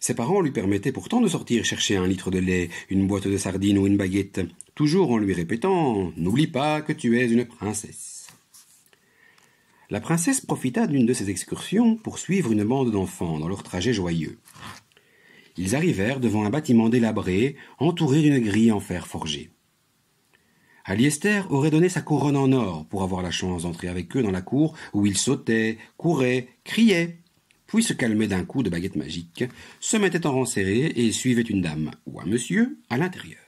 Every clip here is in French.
Ses parents lui permettaient pourtant de sortir chercher un litre de lait, une boîte de sardines ou une baguette, toujours en lui répétant N'oublie pas que tu es une princesse. La princesse profita d'une de ses excursions pour suivre une bande d'enfants dans leur trajet joyeux. Ils arrivèrent devant un bâtiment délabré, entouré d'une grille en fer forgé. Aliester aurait donné sa couronne en or pour avoir la chance d'entrer avec eux dans la cour où ils sautaient, couraient, criaient puis se calmait d'un coup de baguette magique, se mettait en rang serré et suivait une dame ou un monsieur à l'intérieur.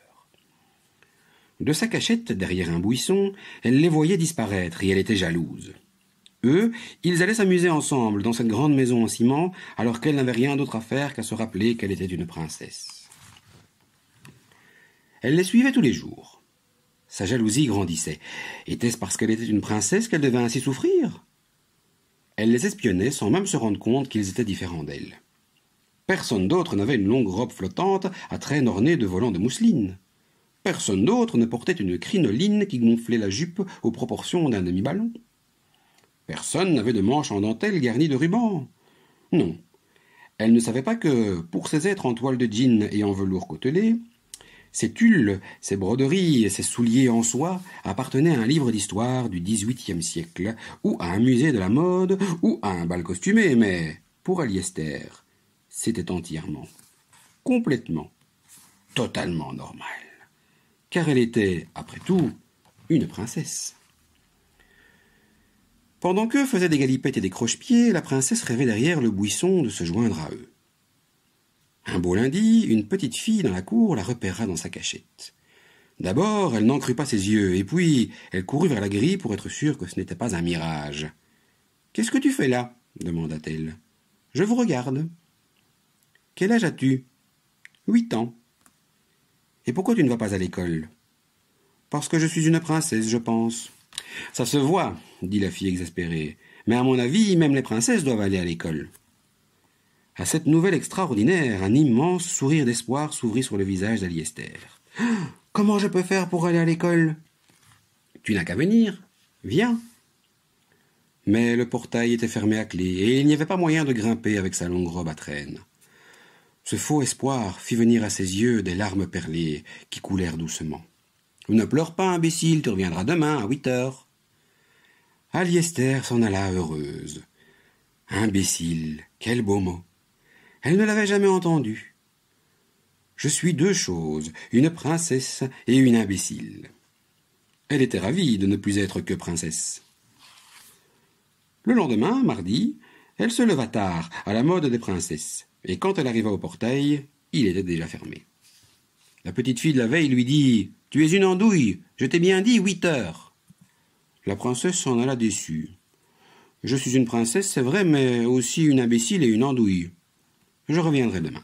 De sa cachette, derrière un buisson, elle les voyait disparaître et elle était jalouse. Eux, ils allaient s'amuser ensemble dans cette grande maison en ciment, alors qu'elle n'avait rien d'autre à faire qu'à se rappeler qu'elle était une princesse. Elle les suivait tous les jours. Sa jalousie grandissait. Était-ce parce qu'elle était une princesse qu'elle devait ainsi souffrir elle les espionnait sans même se rendre compte qu'ils étaient différents d'elle. Personne d'autre n'avait une longue robe flottante à traîne ornée de volants de mousseline. Personne d'autre ne portait une crinoline qui gonflait la jupe aux proportions d'un demi-ballon. Personne n'avait de manches en dentelle garnies de rubans. Non. Elle ne savait pas que, pour ces êtres en toile de jean et en velours côtelé, ces tulles, ses broderies, et ses souliers en soie appartenaient à un livre d'histoire du XVIIIe siècle, ou à un musée de la mode, ou à un bal costumé, mais pour Aliester, c'était entièrement, complètement, totalement normal. Car elle était, après tout, une princesse. Pendant qu'eux faisaient des galipettes et des croche-pieds, la princesse rêvait derrière le buisson de se joindre à eux. Un beau lundi, une petite fille dans la cour la repéra dans sa cachette. D'abord, elle n'en crut pas ses yeux, et puis elle courut vers la grille pour être sûre que ce n'était pas un mirage. Qu'est-ce que tu fais là demanda-t-elle. Je vous regarde. Quel âge as-tu Huit ans. Et pourquoi tu ne vas pas à l'école Parce que je suis une princesse, je pense. Ça se voit, dit la fille exaspérée. Mais à mon avis, même les princesses doivent aller à l'école. À cette nouvelle extraordinaire, un immense sourire d'espoir s'ouvrit sur le visage d'Aliester. Ah, comment je peux faire pour aller à l'école Tu n'as qu'à venir. Viens. Mais le portail était fermé à clé, et il n'y avait pas moyen de grimper avec sa longue robe à traîne. Ce faux espoir fit venir à ses yeux des larmes perlées qui coulèrent doucement. Ne pleure pas, imbécile, tu reviendras demain à huit heures. Aliester s'en alla heureuse. Imbécile, quel beau mot. Elle ne l'avait jamais entendu. Je suis deux choses, une princesse et une imbécile. Elle était ravie de ne plus être que princesse. Le lendemain, mardi, elle se leva tard, à la mode des princesses, et quand elle arriva au portail, il était déjà fermé. La petite fille de la veille lui dit Tu es une andouille, je t'ai bien dit huit heures. La princesse s'en alla déçue. Je suis une princesse, c'est vrai, mais aussi une imbécile et une andouille. Je reviendrai demain.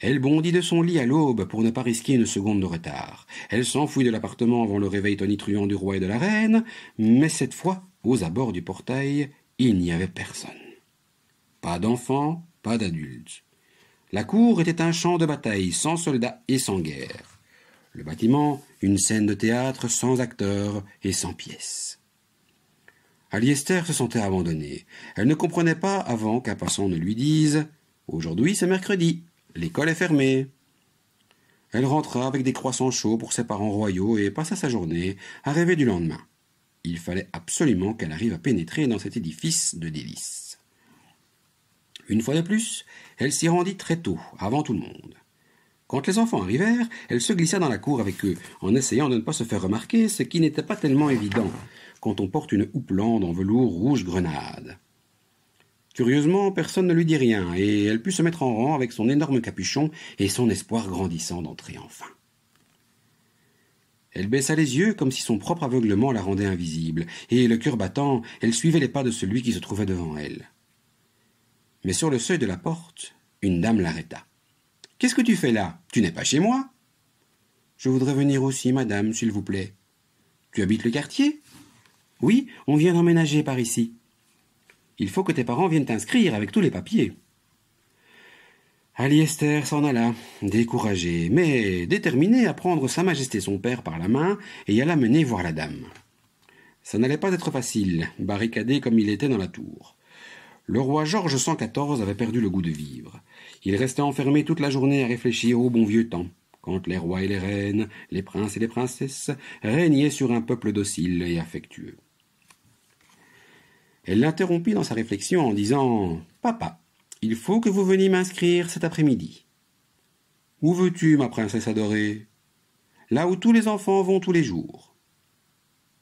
Elle bondit de son lit à l'aube pour ne pas risquer une seconde de retard. Elle s'enfuit de l'appartement avant le réveil tonitruant du roi et de la reine, mais cette fois, aux abords du portail, il n'y avait personne. Pas d'enfants, pas d'adultes. La cour était un champ de bataille, sans soldats et sans guerre. Le bâtiment, une scène de théâtre sans acteurs et sans pièces. Aliester se sentait abandonnée. Elle ne comprenait pas avant qu'un passant ne lui dise Aujourd'hui, c'est mercredi. L'école est fermée. Elle rentra avec des croissants chauds pour ses parents royaux et passa sa journée à rêver du lendemain. Il fallait absolument qu'elle arrive à pénétrer dans cet édifice de délices. Une fois de plus, elle s'y rendit très tôt, avant tout le monde. Quand les enfants arrivèrent, elle se glissa dans la cour avec eux, en essayant de ne pas se faire remarquer, ce qui n'était pas tellement évident quand on porte une houppelande en velours rouge grenade. Curieusement, personne ne lui dit rien, et elle put se mettre en rang avec son énorme capuchon et son espoir grandissant d'entrer enfin. Elle baissa les yeux comme si son propre aveuglement la rendait invisible, et le cœur battant, elle suivait les pas de celui qui se trouvait devant elle. Mais sur le seuil de la porte, une dame l'arrêta. Qu'est-ce que tu fais là Tu n'es pas chez moi Je voudrais venir aussi, madame, s'il vous plaît. Tu habites le quartier Oui, on vient d'emménager par ici. Il faut que tes parents viennent t'inscrire avec tous les papiers. Aliester s'en alla, découragé, mais déterminé à prendre Sa Majesté son père par la main et à l'amener voir la dame. Ça n'allait pas être facile, barricadé comme il était dans la tour. Le roi George 114 avait perdu le goût de vivre. Il restait enfermé toute la journée à réfléchir au bon vieux temps, quand les rois et les reines, les princes et les princesses régnaient sur un peuple docile et affectueux. Elle l'interrompit dans sa réflexion en disant Papa, il faut que vous veniez m'inscrire cet après-midi. Où veux-tu, ma princesse adorée Là où tous les enfants vont tous les jours.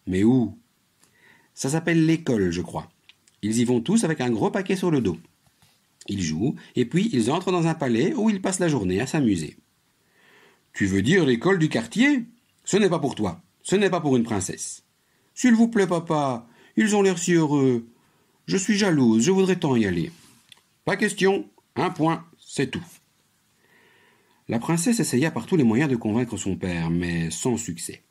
Mais où Ça s'appelle l'école, je crois. Ils y vont tous avec un gros paquet sur le dos. Ils jouent, et puis ils entrent dans un palais où ils passent la journée à s'amuser. Tu veux dire l'école du quartier Ce n'est pas pour toi, ce n'est pas pour une princesse. S'il vous plaît, papa, ils ont l'air si heureux. Je suis jalouse, je voudrais tant y aller. Pas question, un point, c'est tout. La princesse essaya par tous les moyens de convaincre son père, mais sans succès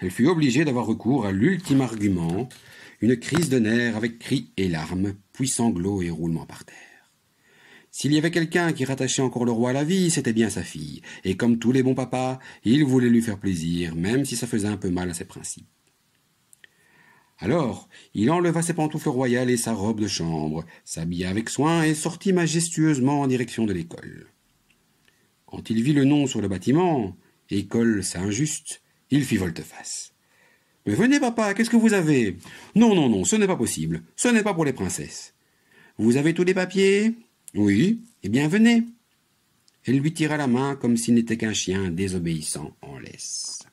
elle fut obligée d'avoir recours à l'ultime argument, une crise de nerfs avec cris et larmes, puis sanglots et roulements par terre. S'il y avait quelqu'un qui rattachait encore le roi à la vie, c'était bien sa fille, et comme tous les bons papas, il voulait lui faire plaisir, même si ça faisait un peu mal à ses principes. Alors, il enleva ses pantoufles royales et sa robe de chambre, s'habilla avec soin et sortit majestueusement en direction de l'école. Quand il vit le nom sur le bâtiment, École Saint-Just, il fit volte-face. Mais venez, papa, qu'est-ce que vous avez Non, non, non, ce n'est pas possible. Ce n'est pas pour les princesses. Vous avez tous les papiers Oui. Eh bien, venez. Elle lui tira la main comme s'il n'était qu'un chien désobéissant en laisse.